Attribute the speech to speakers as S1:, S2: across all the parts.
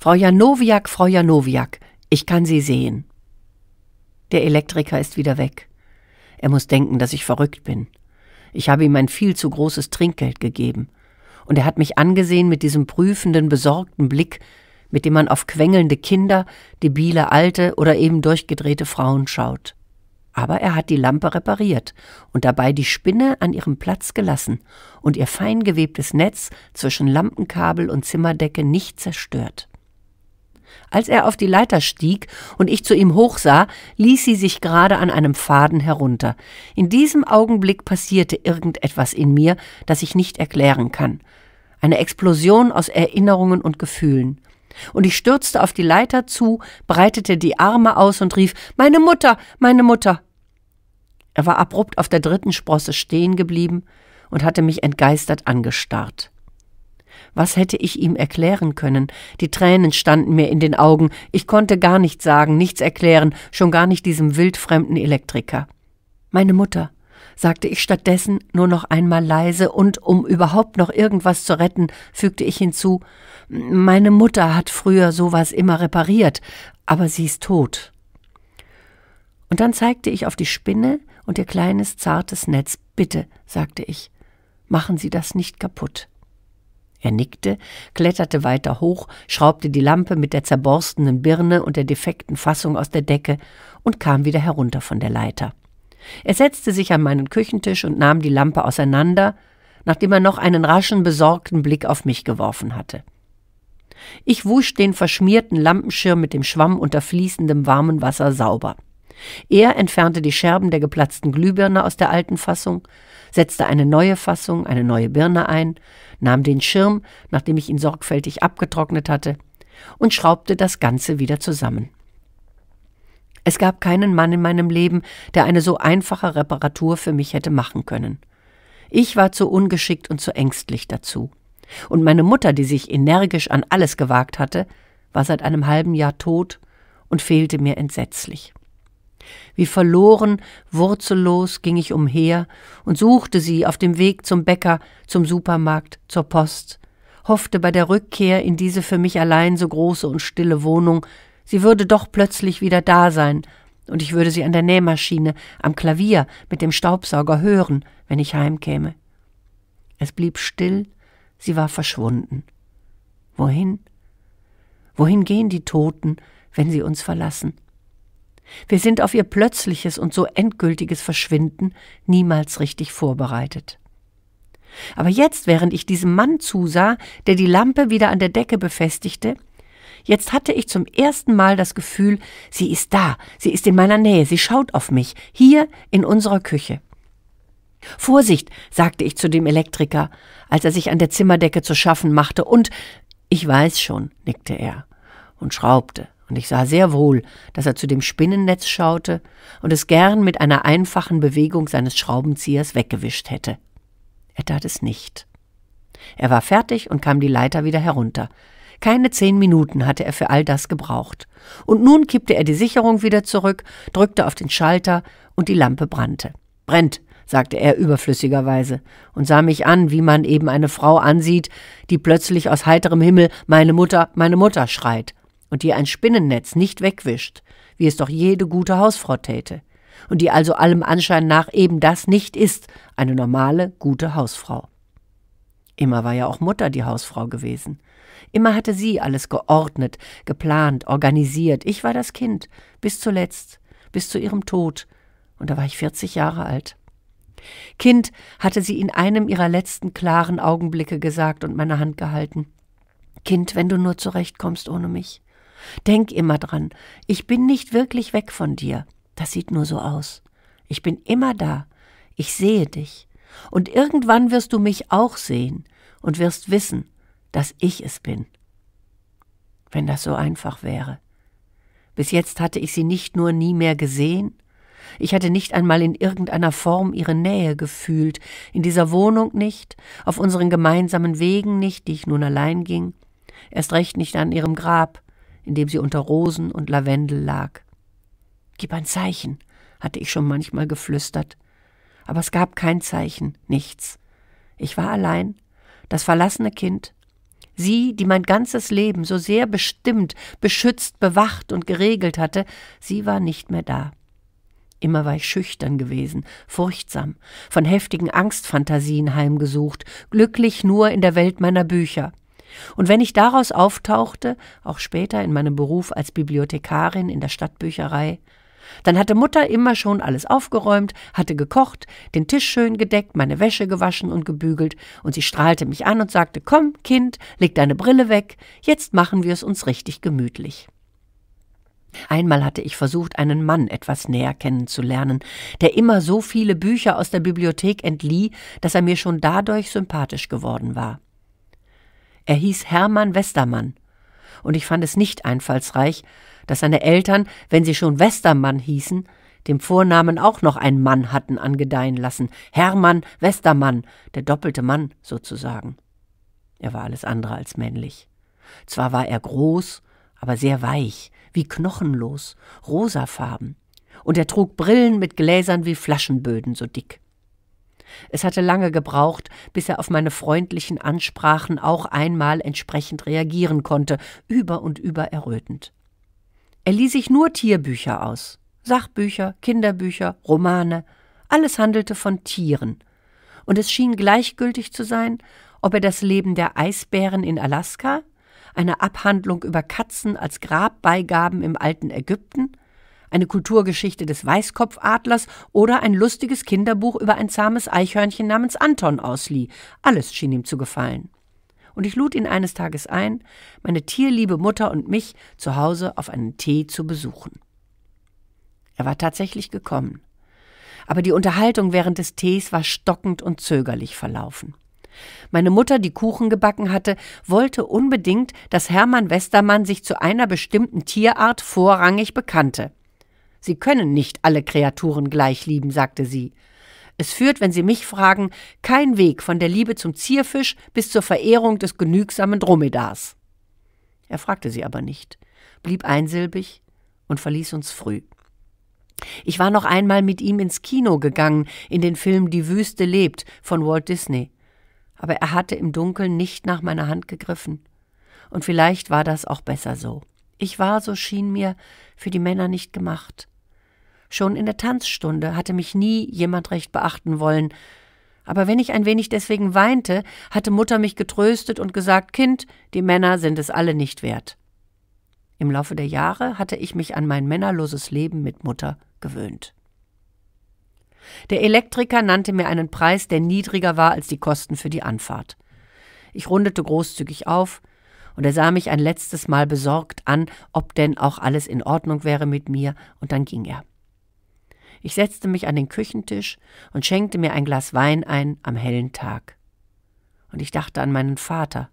S1: Frau Janowiak, Frau Janowiak, ich kann Sie sehen. Der Elektriker ist wieder weg. Er muss denken, dass ich verrückt bin. Ich habe ihm ein viel zu großes Trinkgeld gegeben. Und er hat mich angesehen mit diesem prüfenden, besorgten Blick, mit dem man auf quengelnde Kinder, debile Alte oder eben durchgedrehte Frauen schaut. Aber er hat die Lampe repariert und dabei die Spinne an ihrem Platz gelassen und ihr fein gewebtes Netz zwischen Lampenkabel und Zimmerdecke nicht zerstört. Als er auf die Leiter stieg und ich zu ihm hochsah, ließ sie sich gerade an einem Faden herunter. In diesem Augenblick passierte irgendetwas in mir, das ich nicht erklären kann. Eine Explosion aus Erinnerungen und Gefühlen. Und ich stürzte auf die Leiter zu, breitete die Arme aus und rief Meine Mutter, meine Mutter. Er war abrupt auf der dritten Sprosse stehen geblieben und hatte mich entgeistert angestarrt. Was hätte ich ihm erklären können? Die Tränen standen mir in den Augen, ich konnte gar nichts sagen, nichts erklären, schon gar nicht diesem wildfremden Elektriker. Meine Mutter, sagte ich stattdessen nur noch einmal leise und, um überhaupt noch irgendwas zu retten, fügte ich hinzu, meine Mutter hat früher sowas immer repariert, aber sie ist tot. Und dann zeigte ich auf die Spinne und ihr kleines zartes Netz. Bitte, sagte ich, machen Sie das nicht kaputt. Er nickte, kletterte weiter hoch, schraubte die Lampe mit der zerborstenen Birne und der defekten Fassung aus der Decke und kam wieder herunter von der Leiter. Er setzte sich an meinen Küchentisch und nahm die Lampe auseinander, nachdem er noch einen raschen, besorgten Blick auf mich geworfen hatte. Ich wusch den verschmierten Lampenschirm mit dem Schwamm unter fließendem warmen Wasser sauber. Er entfernte die Scherben der geplatzten Glühbirne aus der alten Fassung, setzte eine neue Fassung, eine neue Birne ein, nahm den Schirm, nachdem ich ihn sorgfältig abgetrocknet hatte, und schraubte das Ganze wieder zusammen. Es gab keinen Mann in meinem Leben, der eine so einfache Reparatur für mich hätte machen können. Ich war zu ungeschickt und zu ängstlich dazu. Und meine Mutter, die sich energisch an alles gewagt hatte, war seit einem halben Jahr tot und fehlte mir entsetzlich. Wie verloren, wurzellos ging ich umher und suchte sie auf dem Weg zum Bäcker, zum Supermarkt, zur Post, hoffte bei der Rückkehr in diese für mich allein so große und stille Wohnung, sie würde doch plötzlich wieder da sein, und ich würde sie an der Nähmaschine, am Klavier, mit dem Staubsauger hören, wenn ich heimkäme. Es blieb still, sie war verschwunden. Wohin? Wohin gehen die Toten, wenn sie uns verlassen? Wir sind auf ihr plötzliches und so endgültiges Verschwinden niemals richtig vorbereitet. Aber jetzt, während ich diesem Mann zusah, der die Lampe wieder an der Decke befestigte, jetzt hatte ich zum ersten Mal das Gefühl, sie ist da, sie ist in meiner Nähe, sie schaut auf mich, hier in unserer Küche. Vorsicht, sagte ich zu dem Elektriker, als er sich an der Zimmerdecke zu schaffen machte, und ich weiß schon, nickte er und schraubte und ich sah sehr wohl, dass er zu dem Spinnennetz schaute und es gern mit einer einfachen Bewegung seines Schraubenziehers weggewischt hätte. Er tat es nicht. Er war fertig und kam die Leiter wieder herunter. Keine zehn Minuten hatte er für all das gebraucht. Und nun kippte er die Sicherung wieder zurück, drückte auf den Schalter und die Lampe brannte. Brennt, sagte er überflüssigerweise und sah mich an, wie man eben eine Frau ansieht, die plötzlich aus heiterem Himmel meine Mutter, meine Mutter schreit und die ein Spinnennetz nicht wegwischt, wie es doch jede gute Hausfrau täte, und die also allem Anschein nach eben das nicht ist, eine normale, gute Hausfrau. Immer war ja auch Mutter die Hausfrau gewesen. Immer hatte sie alles geordnet, geplant, organisiert. Ich war das Kind, bis zuletzt, bis zu ihrem Tod, und da war ich 40 Jahre alt. Kind hatte sie in einem ihrer letzten klaren Augenblicke gesagt und meine Hand gehalten. Kind, wenn du nur zurechtkommst ohne mich. Denk immer dran, ich bin nicht wirklich weg von dir. Das sieht nur so aus. Ich bin immer da. Ich sehe dich. Und irgendwann wirst du mich auch sehen und wirst wissen, dass ich es bin. Wenn das so einfach wäre. Bis jetzt hatte ich sie nicht nur nie mehr gesehen, ich hatte nicht einmal in irgendeiner Form ihre Nähe gefühlt, in dieser Wohnung nicht, auf unseren gemeinsamen Wegen nicht, die ich nun allein ging, erst recht nicht an ihrem Grab, in dem sie unter Rosen und Lavendel lag. Gib ein Zeichen, hatte ich schon manchmal geflüstert. Aber es gab kein Zeichen, nichts. Ich war allein, das verlassene Kind, sie, die mein ganzes Leben so sehr bestimmt, beschützt, bewacht und geregelt hatte, sie war nicht mehr da. Immer war ich schüchtern gewesen, furchtsam, von heftigen Angstfantasien heimgesucht, glücklich nur in der Welt meiner Bücher. Und wenn ich daraus auftauchte, auch später in meinem Beruf als Bibliothekarin in der Stadtbücherei, dann hatte Mutter immer schon alles aufgeräumt, hatte gekocht, den Tisch schön gedeckt, meine Wäsche gewaschen und gebügelt, und sie strahlte mich an und sagte Komm, Kind, leg deine Brille weg, jetzt machen wir es uns richtig gemütlich. Einmal hatte ich versucht, einen Mann etwas näher kennenzulernen, der immer so viele Bücher aus der Bibliothek entlieh, dass er mir schon dadurch sympathisch geworden war. Er hieß Hermann Westermann. Und ich fand es nicht einfallsreich, dass seine Eltern, wenn sie schon Westermann hießen, dem Vornamen auch noch einen Mann hatten angedeihen lassen. Hermann Westermann, der doppelte Mann sozusagen. Er war alles andere als männlich. Zwar war er groß, aber sehr weich, wie knochenlos, rosafarben. Und er trug Brillen mit Gläsern wie Flaschenböden so dick. Es hatte lange gebraucht, bis er auf meine freundlichen Ansprachen auch einmal entsprechend reagieren konnte, über und über errötend. Er ließ sich nur Tierbücher aus. Sachbücher, Kinderbücher, Romane. Alles handelte von Tieren. Und es schien gleichgültig zu sein, ob er das Leben der Eisbären in Alaska, eine Abhandlung über Katzen als Grabbeigaben im alten Ägypten, eine Kulturgeschichte des Weißkopfadlers oder ein lustiges Kinderbuch über ein zahmes Eichhörnchen namens Anton auslieh. Alles schien ihm zu gefallen. Und ich lud ihn eines Tages ein, meine tierliebe Mutter und mich zu Hause auf einen Tee zu besuchen. Er war tatsächlich gekommen. Aber die Unterhaltung während des Tees war stockend und zögerlich verlaufen. Meine Mutter, die Kuchen gebacken hatte, wollte unbedingt, dass Hermann Westermann sich zu einer bestimmten Tierart vorrangig bekannte. Sie können nicht alle Kreaturen gleich lieben, sagte sie. Es führt, wenn Sie mich fragen, kein Weg von der Liebe zum Zierfisch bis zur Verehrung des genügsamen Dromedars. Er fragte sie aber nicht, blieb einsilbig und verließ uns früh. Ich war noch einmal mit ihm ins Kino gegangen, in den Film Die Wüste lebt von Walt Disney. Aber er hatte im Dunkeln nicht nach meiner Hand gegriffen. Und vielleicht war das auch besser so. Ich war, so schien mir, für die Männer nicht gemacht. Schon in der Tanzstunde hatte mich nie jemand recht beachten wollen. Aber wenn ich ein wenig deswegen weinte, hatte Mutter mich getröstet und gesagt, Kind, die Männer sind es alle nicht wert. Im Laufe der Jahre hatte ich mich an mein männerloses Leben mit Mutter gewöhnt. Der Elektriker nannte mir einen Preis, der niedriger war als die Kosten für die Anfahrt. Ich rundete großzügig auf, und er sah mich ein letztes Mal besorgt an, ob denn auch alles in Ordnung wäre mit mir, und dann ging er. Ich setzte mich an den Küchentisch und schenkte mir ein Glas Wein ein am hellen Tag. Und ich dachte an meinen Vater,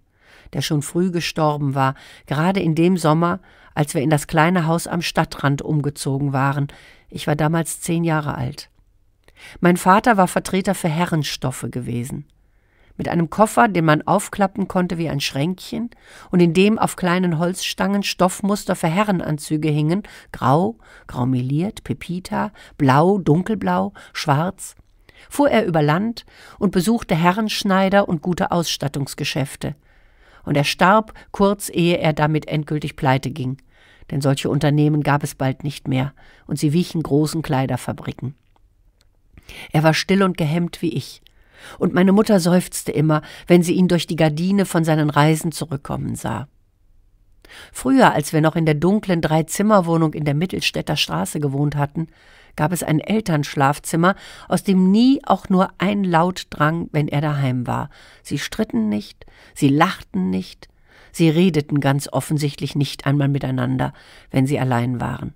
S1: der schon früh gestorben war, gerade in dem Sommer, als wir in das kleine Haus am Stadtrand umgezogen waren. Ich war damals zehn Jahre alt. Mein Vater war Vertreter für Herrenstoffe gewesen mit einem Koffer, den man aufklappen konnte wie ein Schränkchen und in dem auf kleinen Holzstangen Stoffmuster für Herrenanzüge hingen, grau, graumeliert, pepita, blau, dunkelblau, schwarz, fuhr er über Land und besuchte Herrenschneider und gute Ausstattungsgeschäfte. Und er starb kurz ehe er damit endgültig pleite ging, denn solche Unternehmen gab es bald nicht mehr und sie wichen großen Kleiderfabriken. Er war still und gehemmt wie ich, und meine Mutter seufzte immer, wenn sie ihn durch die Gardine von seinen Reisen zurückkommen sah. Früher, als wir noch in der dunklen Dreizimmerwohnung in der Mittelstädter Straße gewohnt hatten, gab es ein Elternschlafzimmer, aus dem nie auch nur ein Laut drang, wenn er daheim war. Sie stritten nicht, sie lachten nicht, sie redeten ganz offensichtlich nicht einmal miteinander, wenn sie allein waren.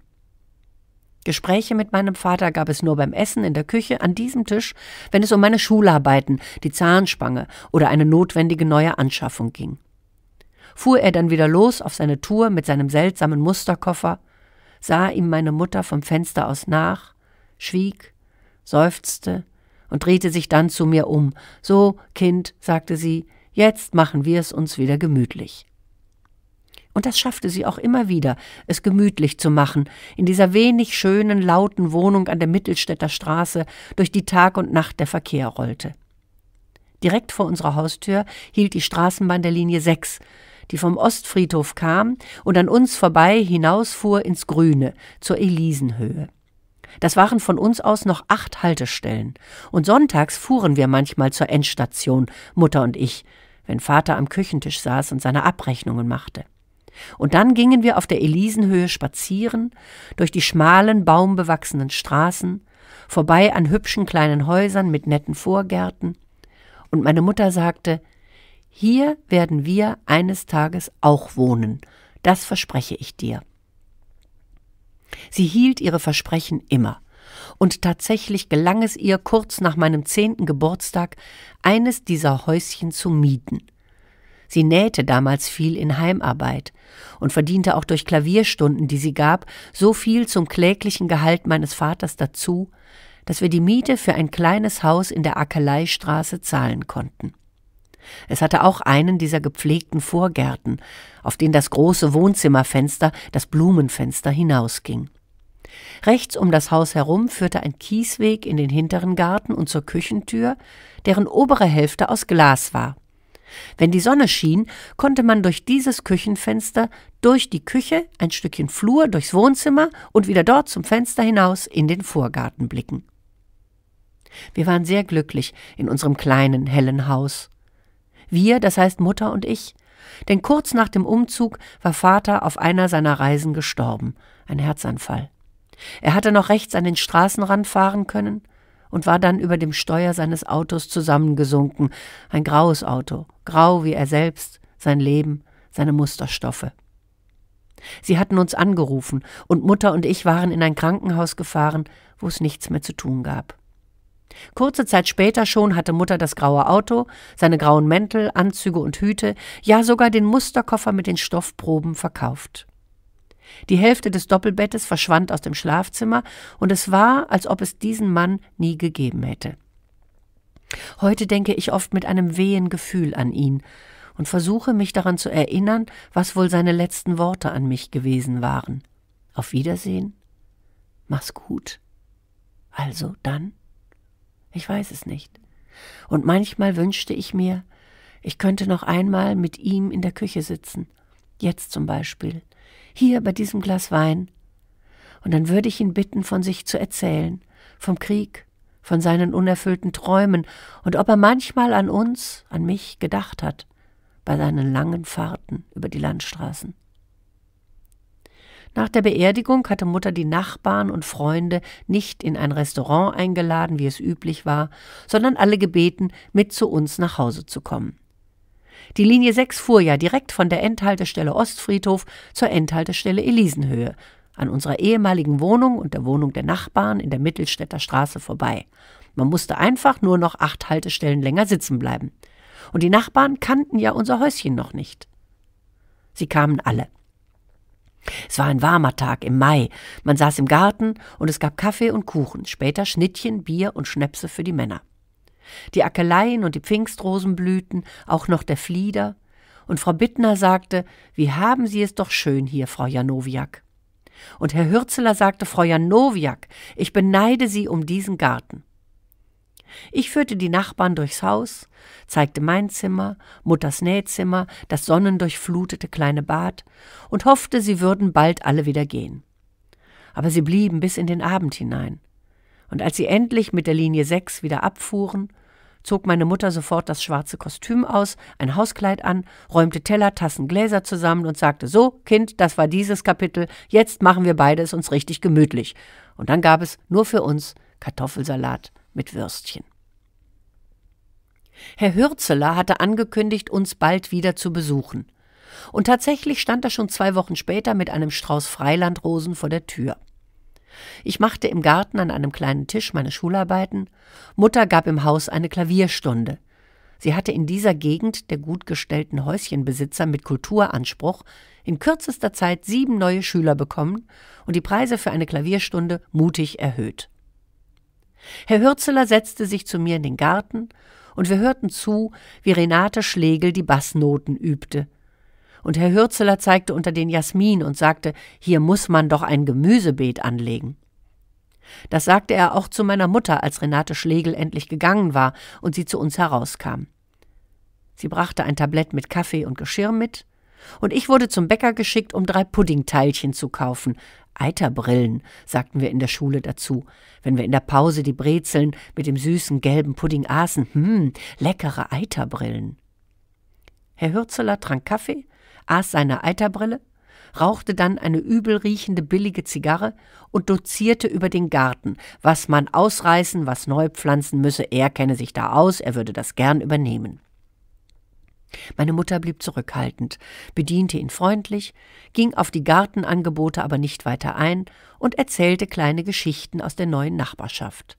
S1: Gespräche mit meinem Vater gab es nur beim Essen in der Küche, an diesem Tisch, wenn es um meine Schularbeiten, die Zahnspange oder eine notwendige neue Anschaffung ging. Fuhr er dann wieder los auf seine Tour mit seinem seltsamen Musterkoffer, sah ihm meine Mutter vom Fenster aus nach, schwieg, seufzte und drehte sich dann zu mir um. So, Kind, sagte sie, jetzt machen wir es uns wieder gemütlich. Und das schaffte sie auch immer wieder, es gemütlich zu machen, in dieser wenig schönen, lauten Wohnung an der Mittelstädter Straße, durch die Tag und Nacht der Verkehr rollte. Direkt vor unserer Haustür hielt die Straßenbahn der Linie 6, die vom Ostfriedhof kam und an uns vorbei hinausfuhr ins Grüne, zur Elisenhöhe. Das waren von uns aus noch acht Haltestellen. Und sonntags fuhren wir manchmal zur Endstation, Mutter und ich, wenn Vater am Küchentisch saß und seine Abrechnungen machte. Und dann gingen wir auf der Elisenhöhe spazieren, durch die schmalen, baumbewachsenen Straßen, vorbei an hübschen kleinen Häusern mit netten Vorgärten. Und meine Mutter sagte, hier werden wir eines Tages auch wohnen, das verspreche ich dir. Sie hielt ihre Versprechen immer, und tatsächlich gelang es ihr, kurz nach meinem zehnten Geburtstag eines dieser Häuschen zu mieten – Sie nähte damals viel in Heimarbeit und verdiente auch durch Klavierstunden, die sie gab, so viel zum kläglichen Gehalt meines Vaters dazu, dass wir die Miete für ein kleines Haus in der Ackeleistraße zahlen konnten. Es hatte auch einen dieser gepflegten Vorgärten, auf den das große Wohnzimmerfenster, das Blumenfenster hinausging. Rechts um das Haus herum führte ein Kiesweg in den hinteren Garten und zur Küchentür, deren obere Hälfte aus Glas war. Wenn die Sonne schien, konnte man durch dieses Küchenfenster, durch die Küche, ein Stückchen Flur, durchs Wohnzimmer und wieder dort zum Fenster hinaus in den Vorgarten blicken. Wir waren sehr glücklich in unserem kleinen, hellen Haus. Wir, das heißt Mutter und ich, denn kurz nach dem Umzug war Vater auf einer seiner Reisen gestorben, ein Herzanfall. Er hatte noch rechts an den Straßenrand fahren können, und war dann über dem Steuer seines Autos zusammengesunken, ein graues Auto, grau wie er selbst, sein Leben, seine Musterstoffe. Sie hatten uns angerufen, und Mutter und ich waren in ein Krankenhaus gefahren, wo es nichts mehr zu tun gab. Kurze Zeit später schon hatte Mutter das graue Auto, seine grauen Mäntel, Anzüge und Hüte, ja sogar den Musterkoffer mit den Stoffproben verkauft. Die Hälfte des Doppelbettes verschwand aus dem Schlafzimmer, und es war, als ob es diesen Mann nie gegeben hätte. Heute denke ich oft mit einem wehen Gefühl an ihn und versuche mich daran zu erinnern, was wohl seine letzten Worte an mich gewesen waren. Auf Wiedersehen? Mach's gut. Also dann? Ich weiß es nicht. Und manchmal wünschte ich mir, ich könnte noch einmal mit ihm in der Küche sitzen. Jetzt zum Beispiel hier bei diesem Glas Wein. Und dann würde ich ihn bitten, von sich zu erzählen, vom Krieg, von seinen unerfüllten Träumen und ob er manchmal an uns, an mich gedacht hat, bei seinen langen Fahrten über die Landstraßen. Nach der Beerdigung hatte Mutter die Nachbarn und Freunde nicht in ein Restaurant eingeladen, wie es üblich war, sondern alle gebeten, mit zu uns nach Hause zu kommen. Die Linie 6 fuhr ja direkt von der Endhaltestelle Ostfriedhof zur Endhaltestelle Elisenhöhe, an unserer ehemaligen Wohnung und der Wohnung der Nachbarn in der Mittelstädter Straße vorbei. Man musste einfach nur noch acht Haltestellen länger sitzen bleiben. Und die Nachbarn kannten ja unser Häuschen noch nicht. Sie kamen alle. Es war ein warmer Tag im Mai. Man saß im Garten und es gab Kaffee und Kuchen, später Schnittchen, Bier und Schnäpse für die Männer die Ackeleien und die Pfingstrosenblüten, auch noch der Flieder. Und Frau Bittner sagte, wie haben Sie es doch schön hier, Frau Janowiak. Und Herr Hürzeler sagte, Frau Janowiak, ich beneide Sie um diesen Garten. Ich führte die Nachbarn durchs Haus, zeigte mein Zimmer, Mutters Nähzimmer, das sonnendurchflutete kleine Bad und hoffte, sie würden bald alle wieder gehen. Aber sie blieben bis in den Abend hinein. Und als sie endlich mit der Linie 6 wieder abfuhren zog meine Mutter sofort das schwarze Kostüm aus, ein Hauskleid an, räumte Teller, Tassen, Gläser zusammen und sagte So, Kind, das war dieses Kapitel, jetzt machen wir beide es uns richtig gemütlich. Und dann gab es nur für uns Kartoffelsalat mit Würstchen. Herr Hürzeler hatte angekündigt, uns bald wieder zu besuchen. Und tatsächlich stand er schon zwei Wochen später mit einem Strauß Freilandrosen vor der Tür. Ich machte im Garten an einem kleinen Tisch meine Schularbeiten. Mutter gab im Haus eine Klavierstunde. Sie hatte in dieser Gegend der gut gestellten Häuschenbesitzer mit Kulturanspruch in kürzester Zeit sieben neue Schüler bekommen und die Preise für eine Klavierstunde mutig erhöht. Herr Hürzeler setzte sich zu mir in den Garten und wir hörten zu, wie Renate Schlegel die Bassnoten übte, und Herr Hürzeler zeigte unter den Jasmin und sagte, hier muss man doch ein Gemüsebeet anlegen. Das sagte er auch zu meiner Mutter, als Renate Schlegel endlich gegangen war und sie zu uns herauskam. Sie brachte ein Tablett mit Kaffee und Geschirr mit, und ich wurde zum Bäcker geschickt, um drei Puddingteilchen zu kaufen. Eiterbrillen, sagten wir in der Schule dazu, wenn wir in der Pause die Brezeln mit dem süßen gelben Pudding aßen. Hm, leckere Eiterbrillen. Herr Hürzeler trank Kaffee aß seine Eiterbrille, rauchte dann eine übel riechende billige Zigarre und dozierte über den Garten, was man ausreißen, was neu pflanzen müsse, er kenne sich da aus, er würde das gern übernehmen. Meine Mutter blieb zurückhaltend, bediente ihn freundlich, ging auf die Gartenangebote aber nicht weiter ein und erzählte kleine Geschichten aus der neuen Nachbarschaft.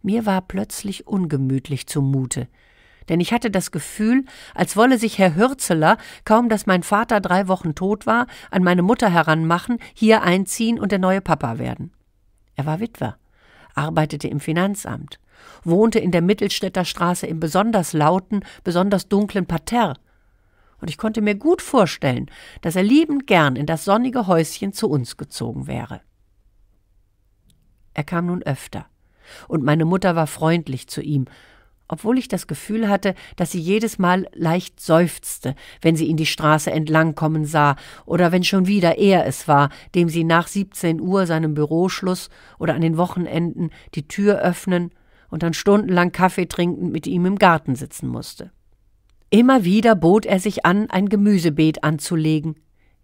S1: Mir war plötzlich ungemütlich zumute, denn ich hatte das Gefühl, als wolle sich Herr Hürzeler, kaum dass mein Vater drei Wochen tot war, an meine Mutter heranmachen, hier einziehen und der neue Papa werden. Er war Witwer, arbeitete im Finanzamt, wohnte in der Mittelstädterstraße im besonders lauten, besonders dunklen Parterre, und ich konnte mir gut vorstellen, dass er liebend gern in das sonnige Häuschen zu uns gezogen wäre. Er kam nun öfter, und meine Mutter war freundlich zu ihm, obwohl ich das Gefühl hatte, dass sie jedes Mal leicht seufzte, wenn sie ihn die Straße entlang kommen sah oder wenn schon wieder er es war, dem sie nach 17 Uhr seinem Büroschluss oder an den Wochenenden die Tür öffnen und dann stundenlang Kaffee trinkend mit ihm im Garten sitzen musste. Immer wieder bot er sich an, ein Gemüsebeet anzulegen.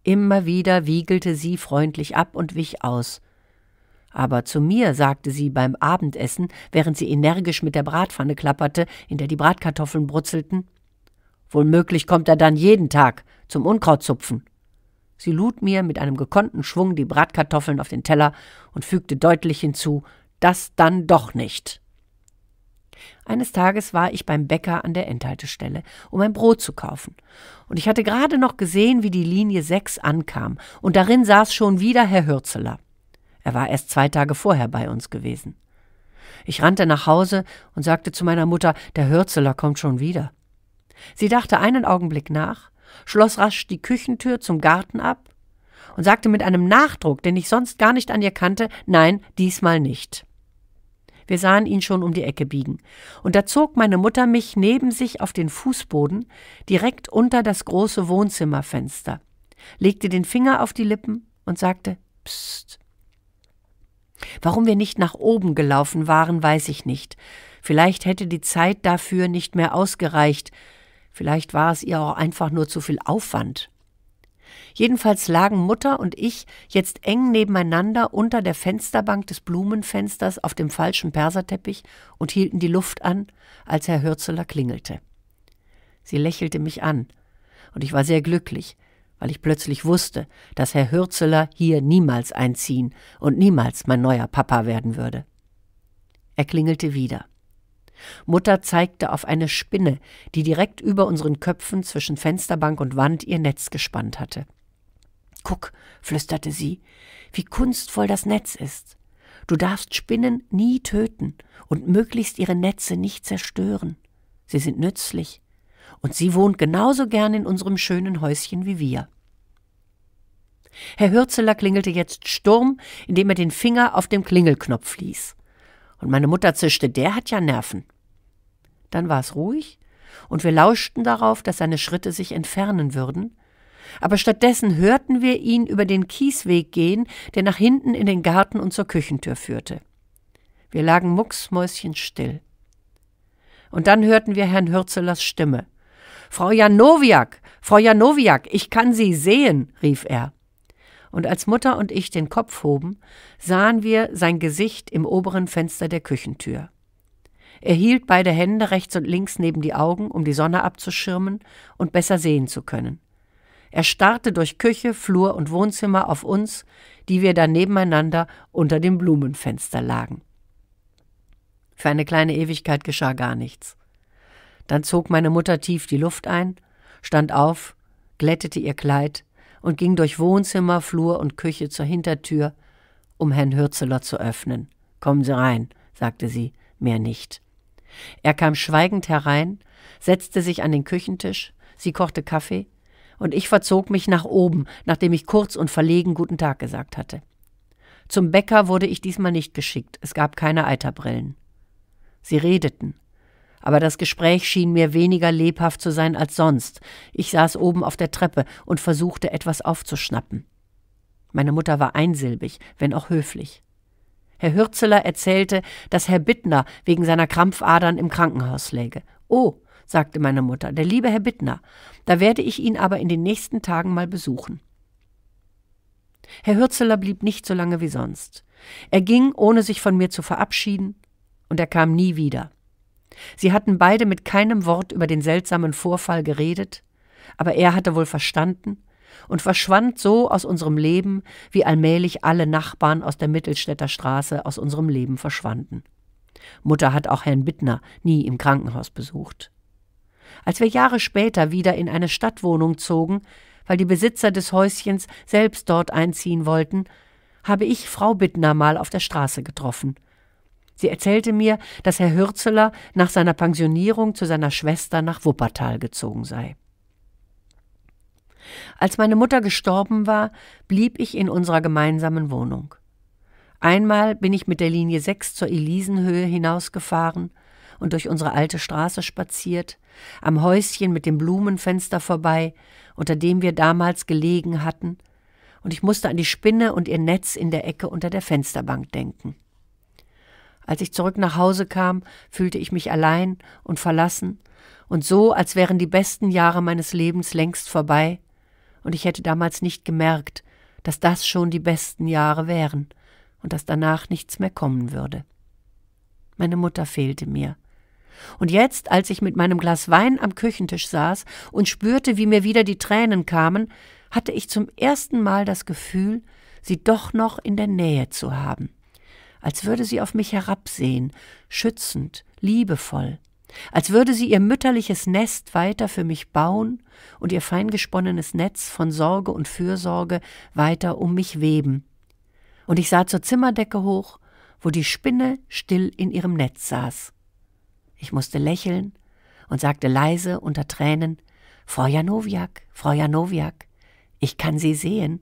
S1: Immer wieder wiegelte sie freundlich ab und wich aus. Aber zu mir sagte sie beim Abendessen, während sie energisch mit der Bratpfanne klapperte, in der die Bratkartoffeln brutzelten. Wohl möglich kommt er dann jeden Tag zum Unkrautzupfen. Sie lud mir mit einem gekonnten Schwung die Bratkartoffeln auf den Teller und fügte deutlich hinzu, das dann doch nicht. Eines Tages war ich beim Bäcker an der Endhaltestelle, um ein Brot zu kaufen. Und ich hatte gerade noch gesehen, wie die Linie 6 ankam. Und darin saß schon wieder Herr Hürzeler. Er war erst zwei Tage vorher bei uns gewesen. Ich rannte nach Hause und sagte zu meiner Mutter, der Hürzeler kommt schon wieder. Sie dachte einen Augenblick nach, schloss rasch die Küchentür zum Garten ab und sagte mit einem Nachdruck, den ich sonst gar nicht an ihr kannte, nein, diesmal nicht. Wir sahen ihn schon um die Ecke biegen, und da zog meine Mutter mich neben sich auf den Fußboden, direkt unter das große Wohnzimmerfenster, legte den Finger auf die Lippen und sagte Psst, Warum wir nicht nach oben gelaufen waren, weiß ich nicht. Vielleicht hätte die Zeit dafür nicht mehr ausgereicht, vielleicht war es ihr auch einfach nur zu viel Aufwand. Jedenfalls lagen Mutter und ich jetzt eng nebeneinander unter der Fensterbank des Blumenfensters auf dem falschen Perserteppich und hielten die Luft an, als Herr Hürzeler klingelte. Sie lächelte mich an, und ich war sehr glücklich, weil ich plötzlich wusste, dass Herr Hürzeler hier niemals einziehen und niemals mein neuer Papa werden würde. Er klingelte wieder. Mutter zeigte auf eine Spinne, die direkt über unseren Köpfen zwischen Fensterbank und Wand ihr Netz gespannt hatte. Guck, flüsterte sie, wie kunstvoll das Netz ist. Du darfst Spinnen nie töten und möglichst ihre Netze nicht zerstören. Sie sind nützlich, und sie wohnt genauso gern in unserem schönen Häuschen wie wir. Herr Hürzeler klingelte jetzt Sturm, indem er den Finger auf dem Klingelknopf ließ. Und meine Mutter zischte, der hat ja Nerven. Dann war es ruhig, und wir lauschten darauf, dass seine Schritte sich entfernen würden, aber stattdessen hörten wir ihn über den Kiesweg gehen, der nach hinten in den Garten und zur Küchentür führte. Wir lagen mucksmäuschenstill. Und dann hörten wir Herrn Hürzelers Stimme. Frau Janowiak, Frau Janowiak, ich kann Sie sehen, rief er. Und als Mutter und ich den Kopf hoben, sahen wir sein Gesicht im oberen Fenster der Küchentür. Er hielt beide Hände rechts und links neben die Augen, um die Sonne abzuschirmen und besser sehen zu können. Er starrte durch Küche, Flur und Wohnzimmer auf uns, die wir da nebeneinander unter dem Blumenfenster lagen. Für eine kleine Ewigkeit geschah gar nichts. Dann zog meine Mutter tief die Luft ein, stand auf, glättete ihr Kleid und ging durch Wohnzimmer, Flur und Küche zur Hintertür, um Herrn Hürzeler zu öffnen. Kommen Sie rein, sagte sie, mehr nicht. Er kam schweigend herein, setzte sich an den Küchentisch, sie kochte Kaffee, und ich verzog mich nach oben, nachdem ich kurz und verlegen guten Tag gesagt hatte. Zum Bäcker wurde ich diesmal nicht geschickt, es gab keine Eiterbrillen. Sie redeten, aber das Gespräch schien mir weniger lebhaft zu sein als sonst. Ich saß oben auf der Treppe und versuchte etwas aufzuschnappen. Meine Mutter war einsilbig, wenn auch höflich. Herr Hürzeler erzählte, dass Herr Bittner wegen seiner Krampfadern im Krankenhaus läge. Oh, sagte meine Mutter, der liebe Herr Bittner, da werde ich ihn aber in den nächsten Tagen mal besuchen. Herr Hürzeler blieb nicht so lange wie sonst. Er ging, ohne sich von mir zu verabschieden, und er kam nie wieder. Sie hatten beide mit keinem Wort über den seltsamen Vorfall geredet, aber er hatte wohl verstanden und verschwand so aus unserem Leben, wie allmählich alle Nachbarn aus der Mittelstädter Straße aus unserem Leben verschwanden. Mutter hat auch Herrn Bittner nie im Krankenhaus besucht. Als wir Jahre später wieder in eine Stadtwohnung zogen, weil die Besitzer des Häuschens selbst dort einziehen wollten, habe ich Frau Bittner mal auf der Straße getroffen – Sie erzählte mir, dass Herr Hürzeler nach seiner Pensionierung zu seiner Schwester nach Wuppertal gezogen sei. Als meine Mutter gestorben war, blieb ich in unserer gemeinsamen Wohnung. Einmal bin ich mit der Linie 6 zur Elisenhöhe hinausgefahren und durch unsere alte Straße spaziert, am Häuschen mit dem Blumenfenster vorbei, unter dem wir damals gelegen hatten, und ich musste an die Spinne und ihr Netz in der Ecke unter der Fensterbank denken. Als ich zurück nach Hause kam, fühlte ich mich allein und verlassen und so, als wären die besten Jahre meines Lebens längst vorbei, und ich hätte damals nicht gemerkt, dass das schon die besten Jahre wären und dass danach nichts mehr kommen würde. Meine Mutter fehlte mir. Und jetzt, als ich mit meinem Glas Wein am Küchentisch saß und spürte, wie mir wieder die Tränen kamen, hatte ich zum ersten Mal das Gefühl, sie doch noch in der Nähe zu haben als würde sie auf mich herabsehen, schützend, liebevoll, als würde sie ihr mütterliches Nest weiter für mich bauen und ihr feingesponnenes Netz von Sorge und Fürsorge weiter um mich weben. Und ich sah zur Zimmerdecke hoch, wo die Spinne still in ihrem Netz saß. Ich musste lächeln und sagte leise unter Tränen Frau Janowiak, Frau Janowiak, ich kann Sie sehen.